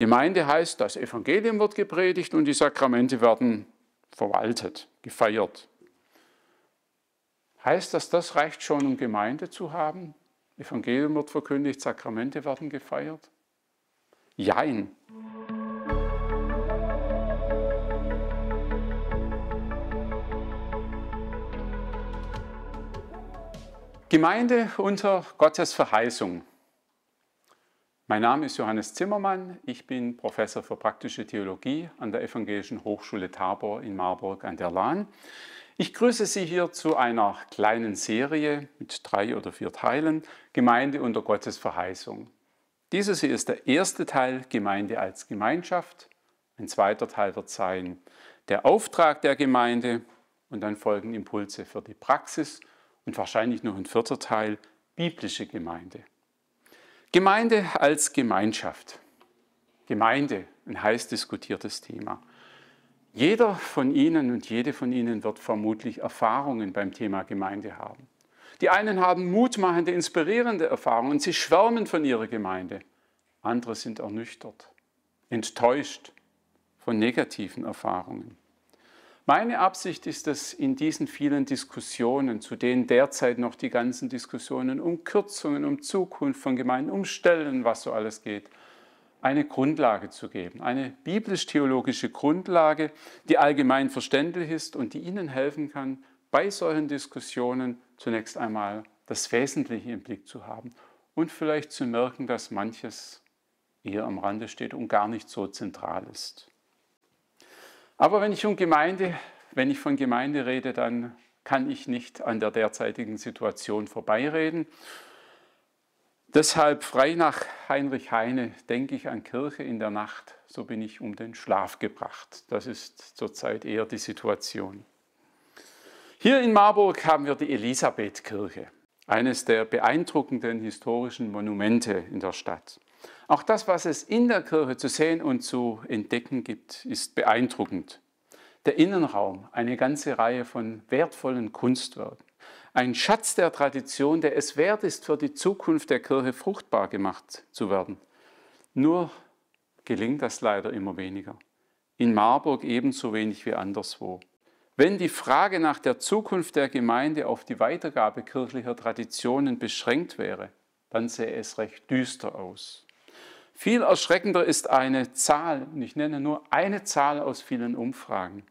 Gemeinde heißt, das Evangelium wird gepredigt und die Sakramente werden verwaltet, gefeiert. Heißt das, das reicht schon, um Gemeinde zu haben? Evangelium wird verkündigt, Sakramente werden gefeiert? Jein. Gemeinde unter Gottes Verheißung. Mein Name ist Johannes Zimmermann. Ich bin Professor für praktische Theologie an der Evangelischen Hochschule Tabor in Marburg an der Lahn. Ich grüße Sie hier zu einer kleinen Serie mit drei oder vier Teilen, Gemeinde unter Gottes Verheißung. Dieses hier ist der erste Teil, Gemeinde als Gemeinschaft. Ein zweiter Teil wird sein, der Auftrag der Gemeinde. Und dann folgen Impulse für die Praxis und wahrscheinlich noch ein vierter Teil, biblische Gemeinde. Gemeinde als Gemeinschaft. Gemeinde, ein heiß diskutiertes Thema. Jeder von Ihnen und jede von Ihnen wird vermutlich Erfahrungen beim Thema Gemeinde haben. Die einen haben mutmachende, inspirierende Erfahrungen, sie schwärmen von ihrer Gemeinde. Andere sind ernüchtert, enttäuscht von negativen Erfahrungen. Meine Absicht ist es, in diesen vielen Diskussionen, zu denen derzeit noch die ganzen Diskussionen um Kürzungen, um Zukunft von Gemeinden, um Stellen, was so alles geht, eine Grundlage zu geben, eine biblisch-theologische Grundlage, die allgemein verständlich ist und die Ihnen helfen kann, bei solchen Diskussionen zunächst einmal das Wesentliche im Blick zu haben und vielleicht zu merken, dass manches eher am Rande steht und gar nicht so zentral ist. Aber wenn ich, um Gemeinde, wenn ich von Gemeinde rede, dann kann ich nicht an der derzeitigen Situation vorbeireden. Deshalb frei nach Heinrich Heine denke ich an Kirche in der Nacht, so bin ich um den Schlaf gebracht. Das ist zurzeit eher die Situation. Hier in Marburg haben wir die Elisabethkirche, eines der beeindruckenden historischen Monumente in der Stadt. Auch das, was es in der Kirche zu sehen und zu entdecken gibt, ist beeindruckend. Der Innenraum, eine ganze Reihe von wertvollen Kunstwerken. Ein Schatz der Tradition, der es wert ist, für die Zukunft der Kirche fruchtbar gemacht zu werden. Nur gelingt das leider immer weniger. In Marburg ebenso wenig wie anderswo. Wenn die Frage nach der Zukunft der Gemeinde auf die Weitergabe kirchlicher Traditionen beschränkt wäre, dann sähe es recht düster aus. Viel erschreckender ist eine Zahl, und ich nenne nur eine Zahl aus vielen Umfragen.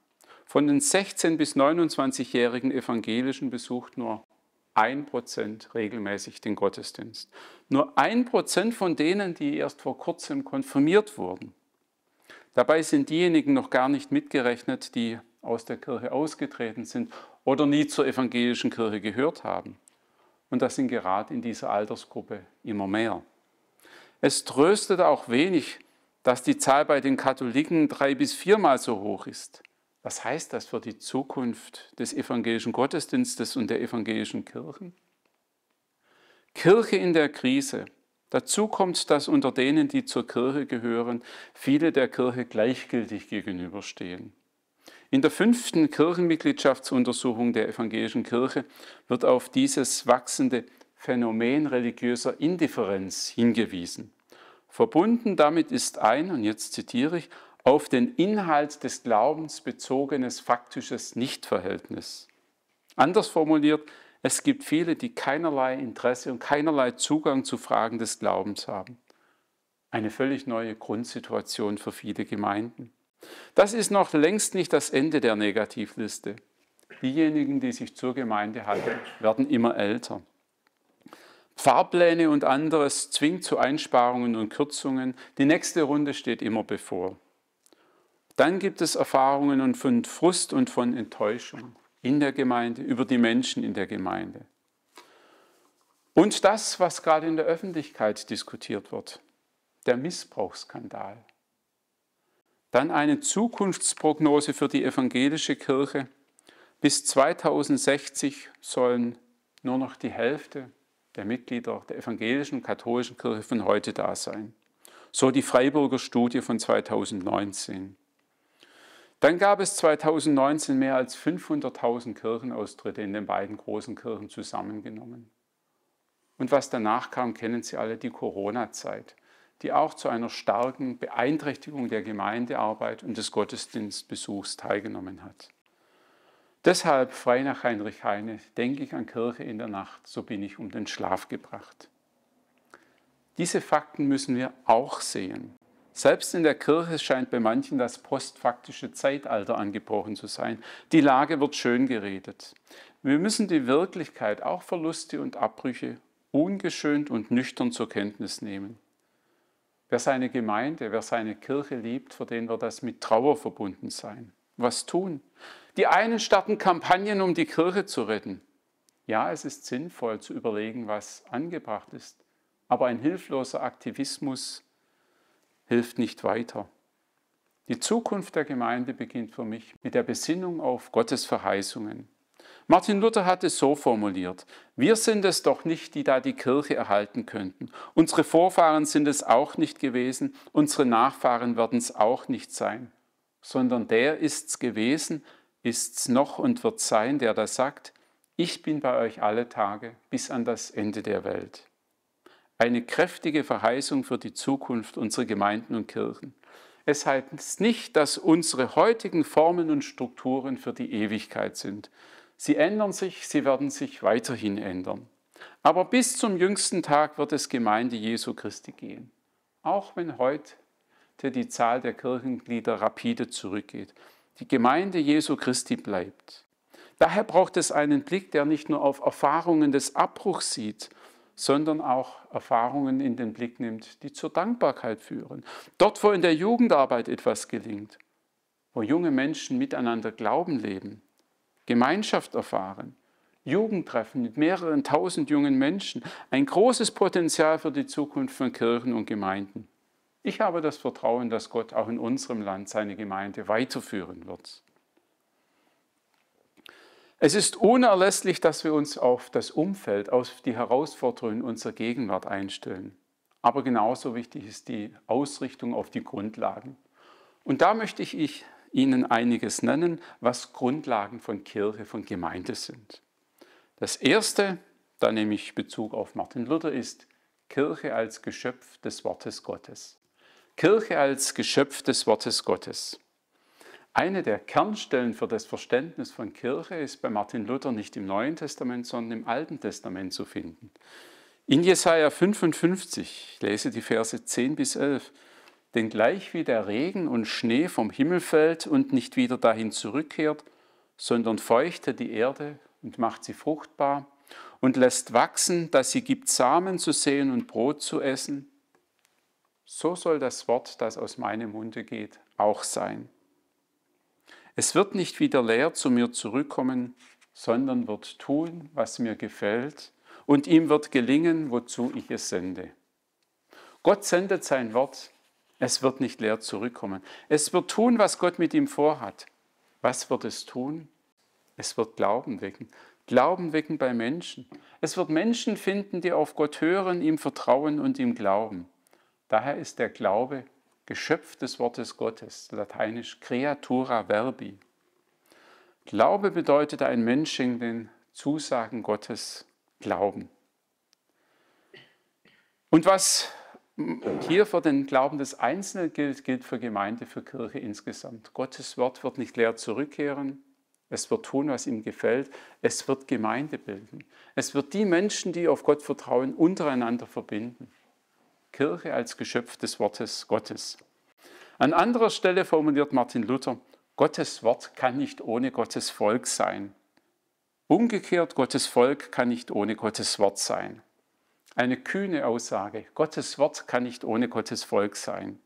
Von den 16- bis 29-jährigen Evangelischen besucht nur ein Prozent regelmäßig den Gottesdienst. Nur ein Prozent von denen, die erst vor kurzem konfirmiert wurden. Dabei sind diejenigen noch gar nicht mitgerechnet, die aus der Kirche ausgetreten sind oder nie zur evangelischen Kirche gehört haben. Und das sind gerade in dieser Altersgruppe immer mehr. Es tröstet auch wenig, dass die Zahl bei den Katholiken drei bis viermal so hoch ist. Was heißt das für die Zukunft des evangelischen Gottesdienstes und der evangelischen Kirchen? Kirche in der Krise. Dazu kommt, dass unter denen, die zur Kirche gehören, viele der Kirche gleichgültig gegenüberstehen. In der fünften Kirchenmitgliedschaftsuntersuchung der evangelischen Kirche wird auf dieses wachsende Phänomen religiöser Indifferenz hingewiesen. Verbunden damit ist ein, und jetzt zitiere ich, auf den Inhalt des Glaubens bezogenes faktisches Nichtverhältnis. Anders formuliert, es gibt viele, die keinerlei Interesse und keinerlei Zugang zu Fragen des Glaubens haben. Eine völlig neue Grundsituation für viele Gemeinden. Das ist noch längst nicht das Ende der Negativliste. Diejenigen, die sich zur Gemeinde halten, werden immer älter. Fahrpläne und anderes zwingt zu Einsparungen und Kürzungen. Die nächste Runde steht immer bevor. Dann gibt es Erfahrungen von Frust und von Enttäuschung in der Gemeinde, über die Menschen in der Gemeinde. Und das, was gerade in der Öffentlichkeit diskutiert wird, der Missbrauchsskandal. Dann eine Zukunftsprognose für die evangelische Kirche. Bis 2060 sollen nur noch die Hälfte der Mitglieder der evangelischen und katholischen Kirche von heute da sein. So die Freiburger Studie von 2019. Dann gab es 2019 mehr als 500.000 Kirchenaustritte in den beiden großen Kirchen zusammengenommen. Und was danach kam, kennen Sie alle, die Corona-Zeit, die auch zu einer starken Beeinträchtigung der Gemeindearbeit und des Gottesdienstbesuchs teilgenommen hat. Deshalb, frei nach Heinrich Heine, denke ich an Kirche in der Nacht, so bin ich um den Schlaf gebracht. Diese Fakten müssen wir auch sehen. Selbst in der Kirche scheint bei manchen das postfaktische Zeitalter angebrochen zu sein. Die Lage wird schön geredet. Wir müssen die Wirklichkeit, auch Verluste und Abbrüche, ungeschönt und nüchtern zur Kenntnis nehmen. Wer seine Gemeinde, wer seine Kirche liebt, für den wird das mit Trauer verbunden sein. Was tun? Die einen starten Kampagnen, um die Kirche zu retten. Ja, es ist sinnvoll zu überlegen, was angebracht ist, aber ein hilfloser Aktivismus hilft nicht weiter. Die Zukunft der Gemeinde beginnt für mich mit der Besinnung auf Gottes Verheißungen. Martin Luther hat es so formuliert, wir sind es doch nicht, die da die Kirche erhalten könnten. Unsere Vorfahren sind es auch nicht gewesen, unsere Nachfahren werden es auch nicht sein, sondern der ist es gewesen, ist's noch und wird sein, der da sagt, ich bin bei euch alle Tage bis an das Ende der Welt. Eine kräftige Verheißung für die Zukunft unserer Gemeinden und Kirchen. Es heißt nicht, dass unsere heutigen Formen und Strukturen für die Ewigkeit sind. Sie ändern sich, sie werden sich weiterhin ändern. Aber bis zum jüngsten Tag wird es Gemeinde Jesu Christi gehen. Auch wenn heute die Zahl der Kirchenglieder rapide zurückgeht die Gemeinde Jesu Christi bleibt. Daher braucht es einen Blick, der nicht nur auf Erfahrungen des Abbruchs sieht, sondern auch Erfahrungen in den Blick nimmt, die zur Dankbarkeit führen. Dort, wo in der Jugendarbeit etwas gelingt, wo junge Menschen miteinander Glauben leben, Gemeinschaft erfahren, Jugendtreffen mit mehreren tausend jungen Menschen, ein großes Potenzial für die Zukunft von Kirchen und Gemeinden. Ich habe das Vertrauen, dass Gott auch in unserem Land seine Gemeinde weiterführen wird. Es ist unerlässlich, dass wir uns auf das Umfeld, auf die Herausforderungen unserer Gegenwart einstellen. Aber genauso wichtig ist die Ausrichtung auf die Grundlagen. Und da möchte ich Ihnen einiges nennen, was Grundlagen von Kirche, von Gemeinde sind. Das Erste, da nehme ich Bezug auf Martin Luther, ist Kirche als Geschöpf des Wortes Gottes. Kirche als Geschöpf des Wortes Gottes. Eine der Kernstellen für das Verständnis von Kirche ist bei Martin Luther nicht im Neuen Testament, sondern im Alten Testament zu finden. In Jesaja 55, ich lese die Verse 10 bis 11, denn gleich wie der Regen und Schnee vom Himmel fällt und nicht wieder dahin zurückkehrt, sondern feuchtet die Erde und macht sie fruchtbar und lässt wachsen, dass sie gibt Samen zu säen und Brot zu essen, so soll das Wort, das aus meinem Munde geht, auch sein. Es wird nicht wieder leer zu mir zurückkommen, sondern wird tun, was mir gefällt, und ihm wird gelingen, wozu ich es sende. Gott sendet sein Wort, es wird nicht leer zurückkommen. Es wird tun, was Gott mit ihm vorhat. Was wird es tun? Es wird Glauben wecken. Glauben wecken bei Menschen. Es wird Menschen finden, die auf Gott hören, ihm vertrauen und ihm glauben. Daher ist der Glaube Geschöpf des Wortes Gottes, lateinisch creatura verbi. Glaube bedeutet ein Mensch in den Zusagen Gottes glauben. Und was hier für den Glauben des Einzelnen gilt, gilt für Gemeinde, für Kirche insgesamt. Gottes Wort wird nicht leer zurückkehren. Es wird tun, was ihm gefällt. Es wird Gemeinde bilden. Es wird die Menschen, die auf Gott vertrauen, untereinander verbinden. Kirche als Geschöpf des Wortes Gottes. An anderer Stelle formuliert Martin Luther, Gottes Wort kann nicht ohne Gottes Volk sein. Umgekehrt, Gottes Volk kann nicht ohne Gottes Wort sein. Eine kühne Aussage, Gottes Wort kann nicht ohne Gottes Volk sein.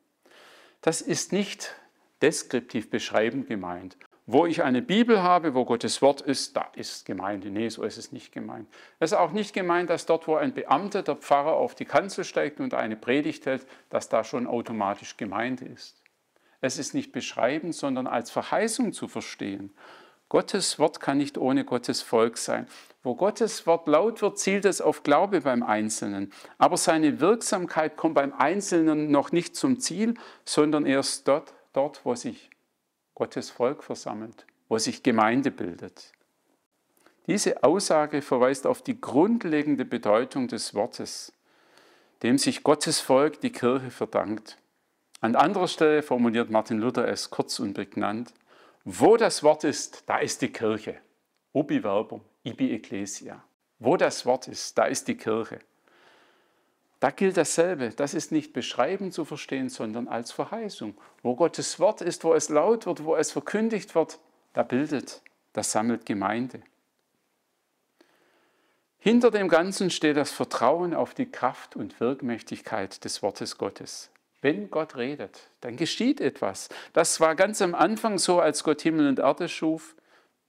Das ist nicht deskriptiv beschreibend gemeint, wo ich eine Bibel habe, wo Gottes Wort ist, da ist Gemeinde. Nee, so ist es nicht gemeint. Es ist auch nicht gemeint, dass dort, wo ein Beamter, der Pfarrer auf die Kanzel steigt und eine Predigt hält, dass da schon automatisch Gemeinde ist. Es ist nicht beschreibend, sondern als Verheißung zu verstehen. Gottes Wort kann nicht ohne Gottes Volk sein. Wo Gottes Wort laut wird, zielt es auf Glaube beim Einzelnen. Aber seine Wirksamkeit kommt beim Einzelnen noch nicht zum Ziel, sondern erst dort, dort wo sich Gottes Volk versammelt, wo sich Gemeinde bildet. Diese Aussage verweist auf die grundlegende Bedeutung des Wortes, dem sich Gottes Volk die Kirche verdankt. An anderer Stelle formuliert Martin Luther es kurz und prägnant, wo das Wort ist, da ist die Kirche. Ubi verbum, ibi ecclesia. Wo das Wort ist, da ist die Kirche. Da gilt dasselbe. Das ist nicht beschreiben zu verstehen, sondern als Verheißung. Wo Gottes Wort ist, wo es laut wird, wo es verkündigt wird, da bildet, da sammelt Gemeinde. Hinter dem Ganzen steht das Vertrauen auf die Kraft und Wirkmächtigkeit des Wortes Gottes. Wenn Gott redet, dann geschieht etwas. Das war ganz am Anfang so, als Gott Himmel und Erde schuf.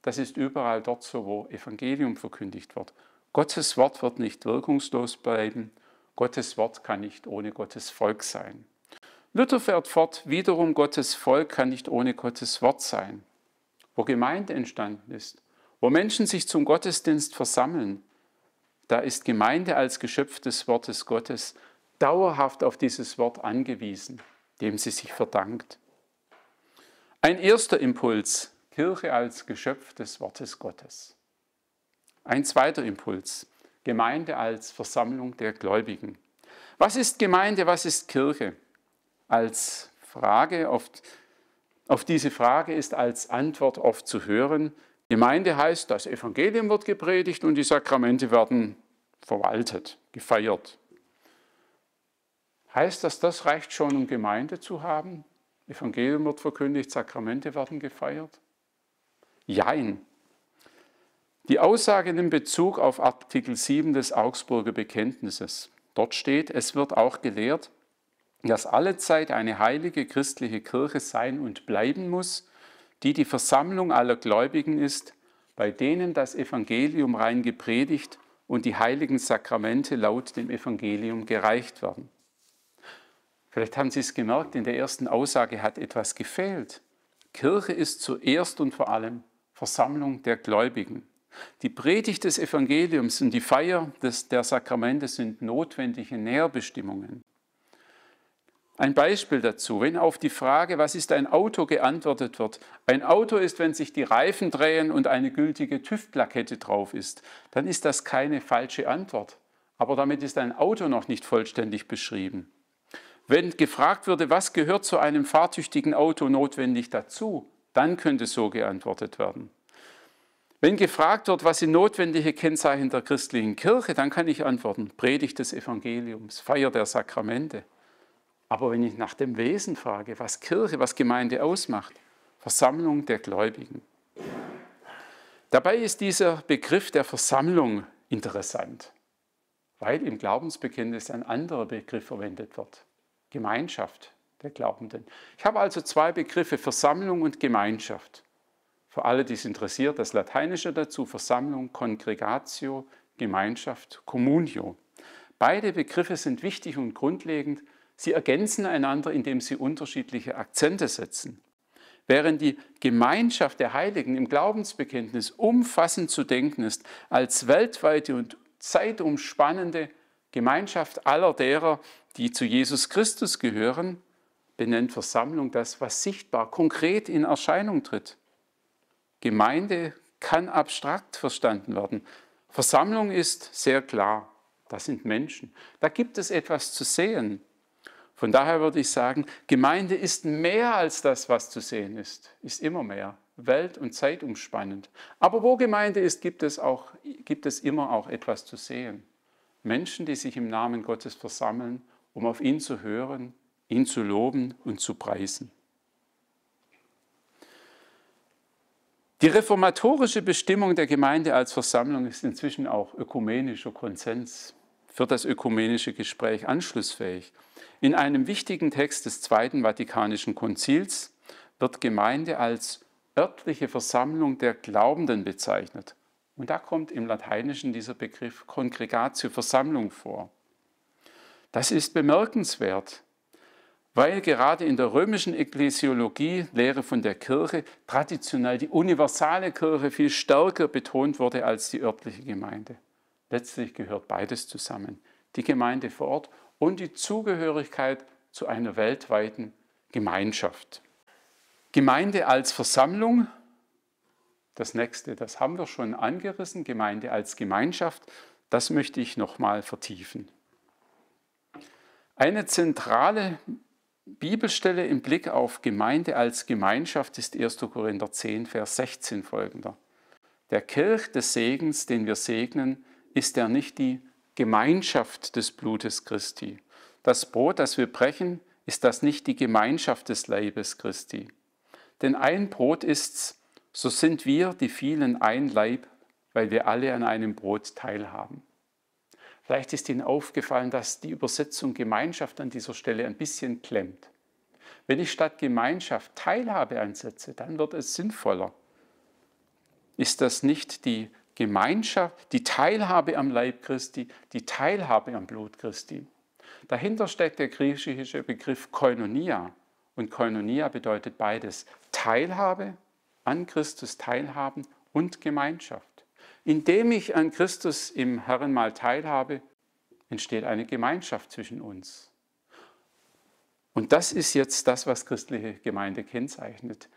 Das ist überall dort so, wo Evangelium verkündigt wird. Gottes Wort wird nicht wirkungslos bleiben, Gottes Wort kann nicht ohne Gottes Volk sein. Luther fährt fort, wiederum Gottes Volk kann nicht ohne Gottes Wort sein. Wo Gemeinde entstanden ist, wo Menschen sich zum Gottesdienst versammeln, da ist Gemeinde als Geschöpf des Wortes Gottes dauerhaft auf dieses Wort angewiesen, dem sie sich verdankt. Ein erster Impuls, Kirche als Geschöpf des Wortes Gottes. Ein zweiter Impuls, Gemeinde als Versammlung der Gläubigen. Was ist Gemeinde, was ist Kirche? Als Frage oft, auf diese Frage ist als Antwort oft zu hören, Gemeinde heißt, das Evangelium wird gepredigt und die Sakramente werden verwaltet, gefeiert. Heißt das, das reicht schon, um Gemeinde zu haben? Evangelium wird verkündigt, Sakramente werden gefeiert? Jein. Die Aussage in Bezug auf Artikel 7 des Augsburger Bekenntnisses. Dort steht, es wird auch gelehrt, dass allezeit eine heilige christliche Kirche sein und bleiben muss, die die Versammlung aller Gläubigen ist, bei denen das Evangelium rein gepredigt und die heiligen Sakramente laut dem Evangelium gereicht werden. Vielleicht haben Sie es gemerkt, in der ersten Aussage hat etwas gefehlt. Kirche ist zuerst und vor allem Versammlung der Gläubigen. Die Predigt des Evangeliums und die Feier des, der Sakramente sind notwendige Nährbestimmungen. Ein Beispiel dazu, wenn auf die Frage, was ist ein Auto, geantwortet wird. Ein Auto ist, wenn sich die Reifen drehen und eine gültige TÜV-Plakette drauf ist. Dann ist das keine falsche Antwort. Aber damit ist ein Auto noch nicht vollständig beschrieben. Wenn gefragt würde, was gehört zu einem fahrtüchtigen Auto notwendig dazu, dann könnte so geantwortet werden. Wenn gefragt wird, was sind notwendige Kennzeichen der christlichen Kirche, dann kann ich antworten, Predigt des Evangeliums, Feier der Sakramente. Aber wenn ich nach dem Wesen frage, was Kirche, was Gemeinde ausmacht, Versammlung der Gläubigen. Dabei ist dieser Begriff der Versammlung interessant, weil im Glaubensbekenntnis ein anderer Begriff verwendet wird, Gemeinschaft der Glaubenden. Ich habe also zwei Begriffe, Versammlung und Gemeinschaft für alle, die es interessiert, das Lateinische dazu, Versammlung, Congregatio, Gemeinschaft, Communio. Beide Begriffe sind wichtig und grundlegend. Sie ergänzen einander, indem sie unterschiedliche Akzente setzen. Während die Gemeinschaft der Heiligen im Glaubensbekenntnis umfassend zu denken ist, als weltweite und zeitumspannende Gemeinschaft aller derer, die zu Jesus Christus gehören, benennt Versammlung das, was sichtbar, konkret in Erscheinung tritt. Gemeinde kann abstrakt verstanden werden. Versammlung ist sehr klar. Da sind Menschen. Da gibt es etwas zu sehen. Von daher würde ich sagen, Gemeinde ist mehr als das, was zu sehen ist. Ist immer mehr. Welt- und zeitumspannend. Aber wo Gemeinde ist, gibt es, auch, gibt es immer auch etwas zu sehen. Menschen, die sich im Namen Gottes versammeln, um auf ihn zu hören, ihn zu loben und zu preisen. Die reformatorische Bestimmung der Gemeinde als Versammlung ist inzwischen auch ökumenischer Konsens für das ökumenische Gespräch anschlussfähig. In einem wichtigen Text des Zweiten Vatikanischen Konzils wird Gemeinde als örtliche Versammlung der Glaubenden bezeichnet. Und da kommt im Lateinischen dieser Begriff Congregatio Versammlung vor. Das ist bemerkenswert, weil gerade in der römischen Ekklesiologie, Lehre von der Kirche, traditionell die universale Kirche viel stärker betont wurde als die örtliche Gemeinde. Letztlich gehört beides zusammen, die Gemeinde vor Ort und die Zugehörigkeit zu einer weltweiten Gemeinschaft. Gemeinde als Versammlung, das nächste, das haben wir schon angerissen, Gemeinde als Gemeinschaft, das möchte ich nochmal vertiefen. Eine zentrale Bibelstelle im Blick auf Gemeinde als Gemeinschaft ist 1. Korinther 10, Vers 16 folgender. Der Kirch des Segens, den wir segnen, ist er nicht die Gemeinschaft des Blutes Christi. Das Brot, das wir brechen, ist das nicht die Gemeinschaft des Leibes Christi. Denn ein Brot ist's, so sind wir, die vielen, ein Leib, weil wir alle an einem Brot teilhaben. Vielleicht ist Ihnen aufgefallen, dass die Übersetzung Gemeinschaft an dieser Stelle ein bisschen klemmt. Wenn ich statt Gemeinschaft Teilhabe einsetze, dann wird es sinnvoller. Ist das nicht die Gemeinschaft, die Teilhabe am Leib Christi, die Teilhabe am Blut Christi? Dahinter steckt der griechische Begriff Koinonia. Und Koinonia bedeutet beides Teilhabe an Christus, Teilhaben und Gemeinschaft. Indem ich an Christus im Herrenmahl teilhabe, entsteht eine Gemeinschaft zwischen uns. Und das ist jetzt das, was christliche Gemeinde kennzeichnet.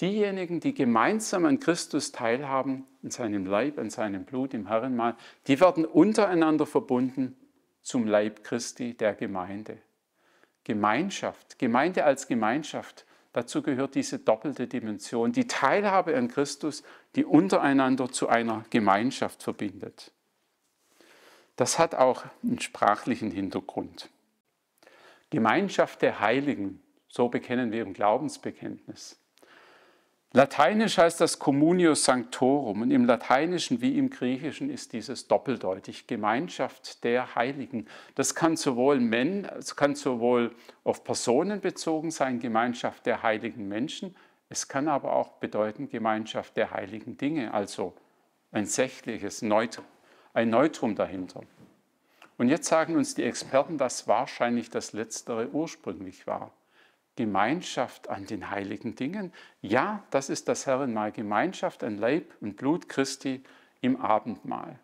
Diejenigen, die gemeinsam an Christus teilhaben, in seinem Leib, in seinem Blut, im Herrenmahl, die werden untereinander verbunden zum Leib Christi der Gemeinde. Gemeinschaft, Gemeinde als Gemeinschaft Dazu gehört diese doppelte Dimension, die Teilhabe an Christus, die untereinander zu einer Gemeinschaft verbindet. Das hat auch einen sprachlichen Hintergrund. Gemeinschaft der Heiligen, so bekennen wir im Glaubensbekenntnis. Lateinisch heißt das Communio Sanctorum und im Lateinischen wie im Griechischen ist dieses doppeldeutig, Gemeinschaft der Heiligen. Das kann sowohl, Men, das kann sowohl auf Personen bezogen sein, Gemeinschaft der heiligen Menschen, es kann aber auch bedeuten Gemeinschaft der heiligen Dinge, also ein sächliches Neutrum, ein Neutrum dahinter. Und jetzt sagen uns die Experten, dass wahrscheinlich das Letztere ursprünglich war. Gemeinschaft an den heiligen Dingen. Ja, das ist das Herrenmahl, Gemeinschaft an Leib und Blut Christi im Abendmahl.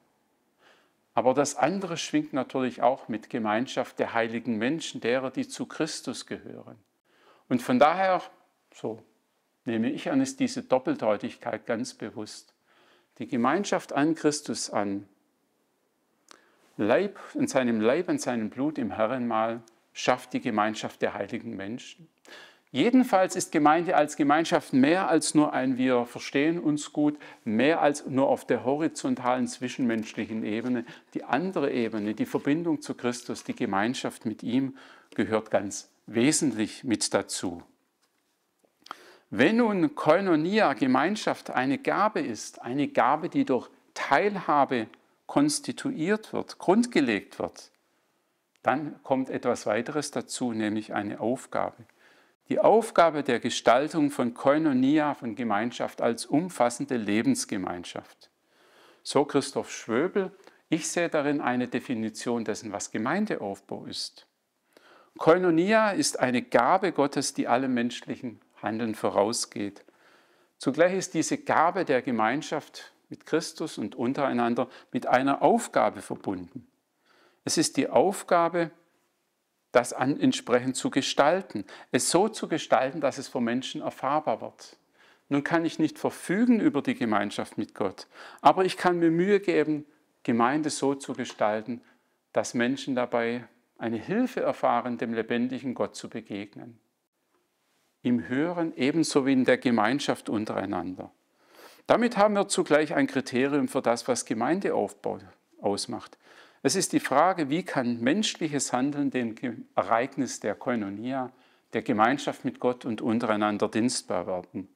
Aber das andere schwingt natürlich auch mit Gemeinschaft der heiligen Menschen, derer, die zu Christus gehören. Und von daher, so nehme ich an, ist diese Doppeldeutigkeit ganz bewusst. Die Gemeinschaft an Christus an, Leib, in seinem Leib, in seinem Blut im Herrenmahl, schafft die Gemeinschaft der heiligen Menschen. Jedenfalls ist Gemeinde als Gemeinschaft mehr als nur ein Wir verstehen uns gut, mehr als nur auf der horizontalen zwischenmenschlichen Ebene. Die andere Ebene, die Verbindung zu Christus, die Gemeinschaft mit ihm, gehört ganz wesentlich mit dazu. Wenn nun Koinonia, Gemeinschaft, eine Gabe ist, eine Gabe, die durch Teilhabe konstituiert wird, grundgelegt wird, dann kommt etwas weiteres dazu, nämlich eine Aufgabe. Die Aufgabe der Gestaltung von Koinonia, von Gemeinschaft als umfassende Lebensgemeinschaft. So Christoph Schwöbel, ich sehe darin eine Definition dessen, was Gemeindeaufbau ist. Koinonia ist eine Gabe Gottes, die allem menschlichen Handeln vorausgeht. Zugleich ist diese Gabe der Gemeinschaft mit Christus und untereinander mit einer Aufgabe verbunden. Es ist die Aufgabe, das entsprechend zu gestalten, es so zu gestalten, dass es für Menschen erfahrbar wird. Nun kann ich nicht verfügen über die Gemeinschaft mit Gott, aber ich kann mir Mühe geben, Gemeinde so zu gestalten, dass Menschen dabei eine Hilfe erfahren, dem lebendigen Gott zu begegnen. Im Hören ebenso wie in der Gemeinschaft untereinander. Damit haben wir zugleich ein Kriterium für das, was Gemeindeaufbau ausmacht. Es ist die Frage, wie kann menschliches Handeln dem Ereignis der Koinonia, der Gemeinschaft mit Gott und untereinander dienstbar werden.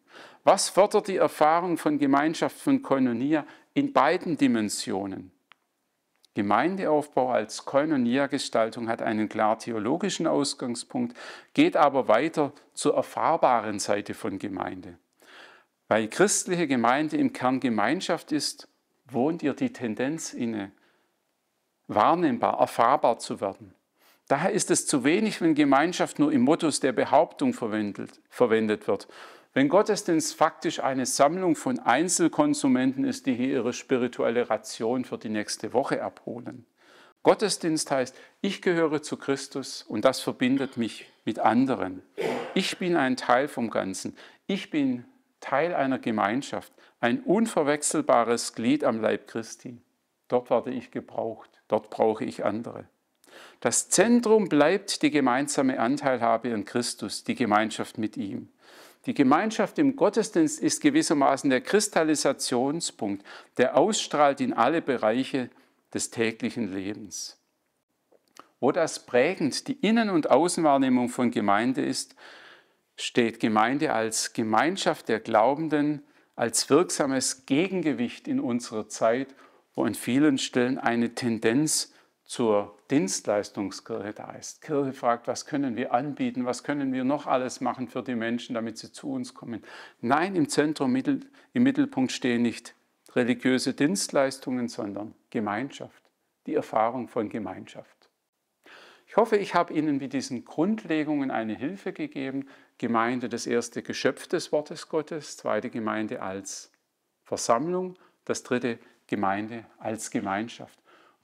Was fördert die Erfahrung von Gemeinschaft von Koinonia in beiden Dimensionen? Gemeindeaufbau als Koinonia-Gestaltung hat einen klar theologischen Ausgangspunkt, geht aber weiter zur erfahrbaren Seite von Gemeinde. Weil christliche Gemeinde im Kern Gemeinschaft ist, wohnt ihr die Tendenz inne, wahrnehmbar, erfahrbar zu werden. Daher ist es zu wenig, wenn Gemeinschaft nur im Modus der Behauptung verwendet, verwendet wird. Wenn Gottesdienst faktisch eine Sammlung von Einzelkonsumenten ist, die hier ihre spirituelle Ration für die nächste Woche abholen. Gottesdienst heißt, ich gehöre zu Christus und das verbindet mich mit anderen. Ich bin ein Teil vom Ganzen. Ich bin Teil einer Gemeinschaft, ein unverwechselbares Glied am Leib Christi. Dort werde ich gebraucht, dort brauche ich andere. Das Zentrum bleibt die gemeinsame Anteilhabe an Christus, die Gemeinschaft mit ihm. Die Gemeinschaft im Gottesdienst ist gewissermaßen der Kristallisationspunkt, der ausstrahlt in alle Bereiche des täglichen Lebens. Wo das prägend die Innen- und Außenwahrnehmung von Gemeinde ist, steht Gemeinde als Gemeinschaft der Glaubenden, als wirksames Gegengewicht in unserer Zeit wo an vielen Stellen eine Tendenz zur Dienstleistungskirche da ist. Kirche fragt, was können wir anbieten, was können wir noch alles machen für die Menschen, damit sie zu uns kommen. Nein, im Zentrum, im Mittelpunkt stehen nicht religiöse Dienstleistungen, sondern Gemeinschaft, die Erfahrung von Gemeinschaft. Ich hoffe, ich habe Ihnen mit diesen Grundlegungen eine Hilfe gegeben. Gemeinde, das erste Geschöpf des Wortes Gottes, zweite Gemeinde als Versammlung, das dritte Geschöpf. Gemeinde als Gemeinschaft.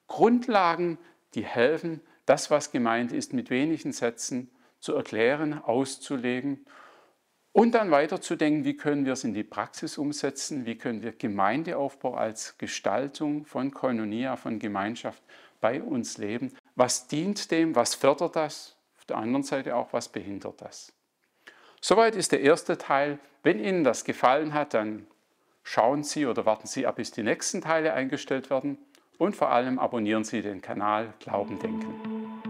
Grundlagen, die helfen, das, was Gemeinde ist, mit wenigen Sätzen zu erklären, auszulegen und dann weiterzudenken, wie können wir es in die Praxis umsetzen, wie können wir Gemeindeaufbau als Gestaltung von Koinonia, von Gemeinschaft bei uns leben. Was dient dem, was fördert das? Auf der anderen Seite auch, was behindert das? Soweit ist der erste Teil. Wenn Ihnen das gefallen hat, dann Schauen Sie oder warten Sie ab, bis die nächsten Teile eingestellt werden und vor allem abonnieren Sie den Kanal Glauben Denken.